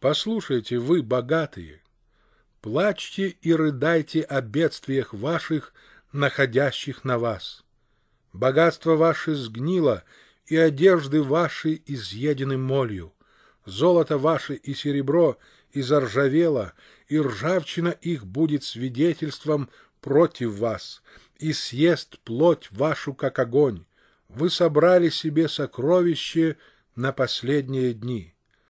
Послушайте, вы богатые, плачьте и рыдайте о бедствиях ваших, находящих на вас. Богатство ваше сгнило, и одежды ваши изъедены молью. Золото ваше и серебро изоржавело, и ржавчина их будет свидетельством против вас, и съест плоть вашу, как огонь. Вы собрали себе сокровище на последние дни.